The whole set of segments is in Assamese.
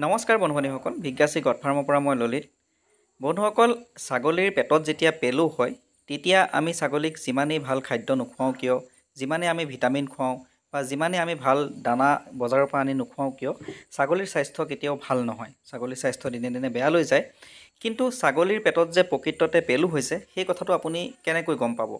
নমস্কাৰ বন্ধুবান্ধীসকল বিজ্ঞাশ্ৰী গডফাৰ্মৰ পৰা মই ললিত বন্ধুসকল ছাগলীৰ পেটত যেতিয়া পেলু হয় তেতিয়া আমি ছাগলীক যিমানেই ভাল খাদ্য নোখোৱাওঁ কিয় যিমানেই আমি ভিটামিন খুৱাওঁ বা যিমানেই আমি ভাল দানা বজাৰৰ পৰা আনি নোখোৱাওঁ কিয় ছাগলীৰ স্বাস্থ্য কেতিয়াও ভাল নহয় ছাগলীৰ স্বাস্থ্য দিনে দিনে বেয়ালৈ যায় কিন্তু ছাগলীৰ পেটত যে প্ৰকৃততে পেলু হৈছে সেই কথাটো আপুনি কেনেকৈ গম পাব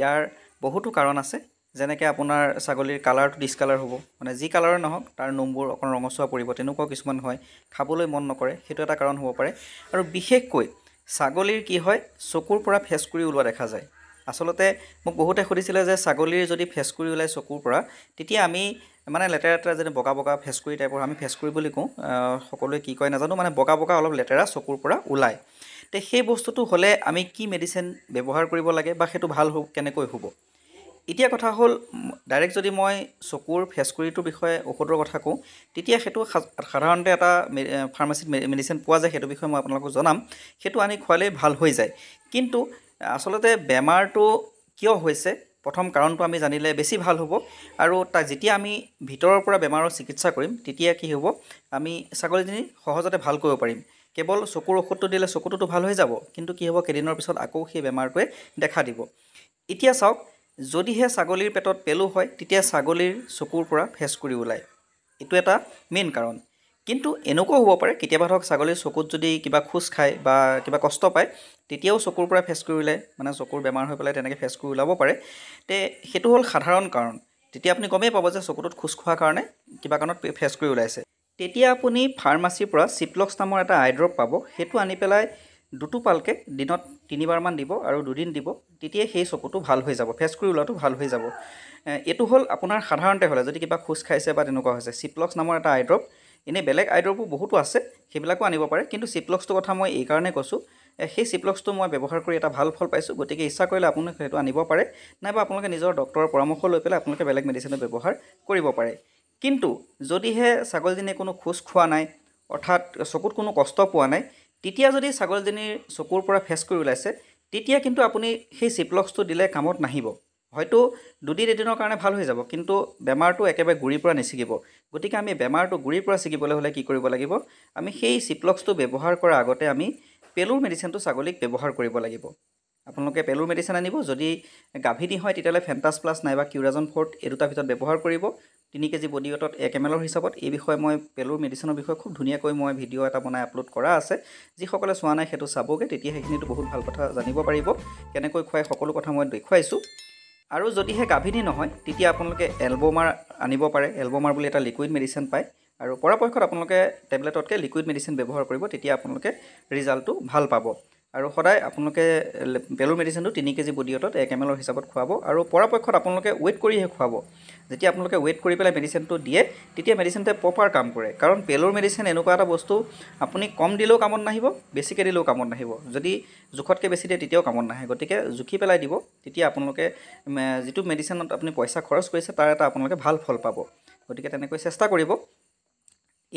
ইয়াৰ বহুতো কাৰণ আছে যেনেকৈ আপোনাৰ ছাগলীৰ কালাৰটো ডিছকালাৰ হ'ব মানে যি কালাৰৰ নহওক তাৰ নোমবোৰ অকণ ৰঙচুৱা পৰিব তেনেকুৱাও কিছুমান হয় খাবলৈ মন নকৰে সেইটো এটা কাৰণ হ'ব পাৰে আৰু বিশেষকৈ ছাগলীৰ কি হয় চকুৰ পৰা ফেচকুৰি ওলোৱা দেখা যায় আচলতে মোক বহুতে সুধিছিলে যে ছাগলীৰ যদি ফেচকুৰি ওলাই চকুৰ পৰা তেতিয়া আমি মানে লেতেৰা লেতেৰা যেনে বগা বগা ফেচকুৰি টাইপৰ আমি ফেচকুৰি বুলি কওঁ সকলোৱে কি কয় নাজানো মানে বগা বগা অলপ লেতেৰা চকুৰ পৰা ওলায় তে সেই বস্তুটো হ'লে আমি কি মেডিচিন ব্যৱহাৰ কৰিব লাগে বা সেইটো ভাল হ'ব কেনেকৈ হ'ব এতিয়া কথা হ'ল ডাইৰেক্ট যদি মই চকুৰ ফেচকুৰিটোৰ বিষয়ে ঔষধৰ কথা কওঁ তেতিয়া সেইটো সাধাৰণতে এটা ফাৰ্মাচীত মেডিচিন পোৱা যায় সেইটো বিষয়ে মই আপোনালোকক জনাম সেইটো আনি খোৱালেই ভাল হৈ যায় কিন্তু আচলতে বেমাৰটো কিয় হৈছে প্ৰথম কাৰণটো আমি জানিলে বেছি ভাল হ'ব আৰু তাক যেতিয়া আমি ভিতৰৰ পৰা বেমাৰৰ চিকিৎসা কৰিম তেতিয়া কি হ'ব আমি ছাগলীজনী সহজতে ভাল কৰিব পাৰিম কেৱল চকুৰ ঔষধটো দিলে চকুটোতো ভাল হৈ যাব কিন্তু কি হ'ব কেইদিনৰ পিছত আকৌ সেই বেমাৰটোৱে দেখা দিব এতিয়া চাওক যদিহে ছাগলীৰ পেটত পেলু হয় তেতিয়া ছাগলীৰ চকুৰ পৰা ফেচ কৰি ওলায় এইটো এটা মেইন কাৰণ কিন্তু এনেকুৱাও হ'ব পাৰে কেতিয়াবা ধৰক ছাগলীৰ চকুত যদি কিবা খোজ খায় বা কিবা কষ্ট পায় তেতিয়াও চকুৰ পৰা ফেচ কৰি ওলায় মানে চকুৰ বেমাৰ হৈ পেলাই তেনেকৈ ফেচ কৰি ওলাব পাৰে তে সেইটো হ'ল সাধাৰণ কাৰণ তেতিয়া আপুনি গমেই পাব যে চকুটোত খোজ খোৱাৰ কাৰণে কিবা কাৰণত ফেচ কৰি ওলাইছে তেতিয়া আপুনি ফাৰ্মাচীৰ পৰা চিপলক্স নামৰ এটা আইড্ৰপ পাব সেইটো আনি পেলাই দুটুপালকৈ দিনত তিনিবাৰমান দিব আৰু দুদিন দিব তেতিয়াই সেই চকুটো ভাল হৈ যাব ফেচ কৰি ওলোৱাটো ভাল হৈ যাব এইটো হ'ল আপোনাৰ সাধাৰণতে হ'লে যদি কিবা খোজ খাইছে বা তেনেকুৱা হৈছে চিপ্লক্স নামৰ এটা আইড্ৰপ এনেই বেলেগ আইড্ৰপো বহুতো আছে সেইবিলাকো আনিব পাৰে কিন্তু চিপ্লক্সটোৰ কথা মই এইকাৰণে কৈছোঁ সেই চিপ্লক্সটো মই ব্যৱহাৰ কৰি এটা ভাল ফল পাইছোঁ গতিকে ইচ্ছা কৰিলে আপোনালোকে সেইটো আনিব পাৰে নাইবা আপোনালোকে নিজৰ ডক্টৰৰ পৰামৰ্শ লৈ পেলাই আপোনালোকে বেলেগ মেডিচিনো ব্যৱহাৰ কৰিব পাৰে কিন্তু যদিহে ছাগলীজনীয়ে কোনো খোজ খোৱা নাই অৰ্থাৎ চকুত কোনো কষ্ট পোৱা নাই তেতিয়া যদি ছাগলীজনীৰ চকুৰ পৰা ফেচ কৰি ওলাইছে তেতিয়া কিন্তু আপুনি সেই চিপলক্সটো দিলে কামত নাহিব হয়তো দুদিন এদিনৰ কাৰণে ভাল হৈ যাব কিন্তু বেমাৰটো একেবাৰে গুৰিৰ পৰা নিচিগিব গতিকে আমি বেমাৰটো গুৰিৰ পৰা ছিগিবলৈ হ'লে কি কৰিব লাগিব আমি সেই চিপলক্সটো ব্যৱহাৰ কৰাৰ আগতে আমি পেলুৰ মেডিচিনটো ছাগলীক ব্যৱহাৰ কৰিব লাগিব আপোনালোকে পেলুৰ মেডিচিন আনিব যদি গাভিনী হয় তেতিয়াহ'লে ফেণ্টাছ প্লাছ নাইবা কিউৰাজন ফৰ্ট এই দুটাৰ ভিতৰত ব্যৱহাৰ কৰিব তিনি কেজি বডি ৱেটত এক এম এলৰ হিচাপত এই বিষয়ে মই পেলুৰ মেডিচিনৰ বিষয়ে খুব ধুনীয়াকৈ মই ভিডিঅ' এটা বনাই আপলোড কৰা আছে যিসকলে চোৱা নাই সেইটো চাবগৈ তেতিয়া সেইখিনিতো বহুত ভাল কথা জানিব পাৰিব কেনেকৈ খুৱাই সকলো কথা মই দেখুৱাইছোঁ আৰু যদিহে গাভিনী নহয় তেতিয়া আপোনালোকে এলবমাৰ আনিব পাৰে এলবমাৰ বুলি এটা লিকুইড মেডিচিন পায় আৰু পৰাপক্ষত আপোনালোকে টেবলেটতকৈ লিকুইড মেডিচিন ব্যৱহাৰ কৰিব তেতিয়া আপোনালোকে ৰিজাল্টটো ভাল পাব আৰু সদায় আপোনালোকে পেলুৰ মেডিচিনটো তিনি কেজি বডিয়তত এক এম এলৰ হিচাপত খোৱাব আৰু পৰাপক্ষত আপোনালোকে ৱেইট কৰিহে খুৱাব যেতিয়া আপোনালোকে ৱেইট কৰি পেলাই মেডিচিনটো দিয়ে তেতিয়া মেডিচিনটোৱে প্ৰপাৰ কাম কৰে কাৰণ পেলুৰ মেডিচিন এনেকুৱা এটা বস্তু আপুনি কম দিলেও কামত নাহিব বেছিকৈ দিলেও কামত নাহিব যদি জোখতকৈ বেছি দিয়ে তেতিয়াও কামত নাহে গতিকে জুখি পেলাই দিব তেতিয়া আপোনালোকে যিটো মেডিচিনত আপুনি পইচা খৰচ কৰিছে তাৰ এটা আপোনালোকে ভাল ফল পাব গতিকে তেনেকৈ চেষ্টা কৰিব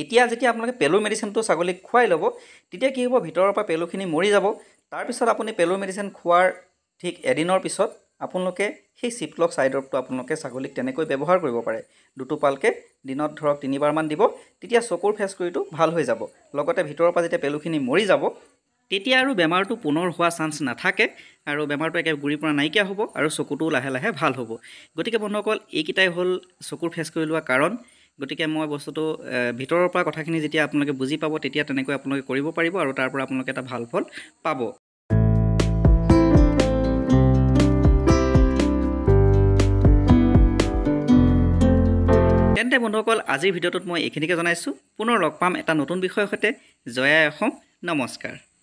এতিয়া যেতিয়া আপোনালোকে পেলুৰ মেডিচিনটো ছাগলীক খুৱাই ল'ব তেতিয়া কি হ'ব ভিতৰৰ পৰা পেলুখিনি মৰি যাব তাৰপিছত আপুনি পেলুৰ মেডিচিন খোৱাৰ ঠিক এদিনৰ পিছত আপোনালোকে সেই চিপলক চাইদৰবটো আপোনালোকে ছাগলীক তেনেকৈ ব্যৱহাৰ কৰিব পাৰে দুটুপালকৈ দিনত ধৰক তিনিবাৰমান দিব তেতিয়া চকুৰ কৰিটো ভাল হৈ যাব লগতে ভিতৰৰ পৰা যেতিয়া পেলুখিনি মৰি যাব তেতিয়া আৰু বেমাৰটো পুনৰ হোৱা চান্স নাথাকে আৰু বেমাৰটো একে গুৰিৰ পৰা নাইকিয়া হ'ব আৰু চকুটোও লাহে লাহে ভাল হ'ব গতিকে বন্ধুসকল এইকেইটাই হ'ল চকুৰ ফেচ কৰি লোৱা কাৰণ গতিকে মই বস্তুটো ভিতৰৰ পৰা কথাখিনি যেতিয়া আপোনালোকে বুজি পাব তেতিয়া তেনেকৈ আপোনালোকে কৰিব পাৰিব আৰু তাৰ পৰা আপোনালোকে এটা ভাল ফল পাব তেন্তে বন্ধুসকল আজিৰ ভিডিঅ'টোত মই এইখিনিকে জনাইছোঁ পুনৰ লগ পাম এটা নতুন বিষয়ৰ সৈতে জয়াই অসম নমস্কাৰ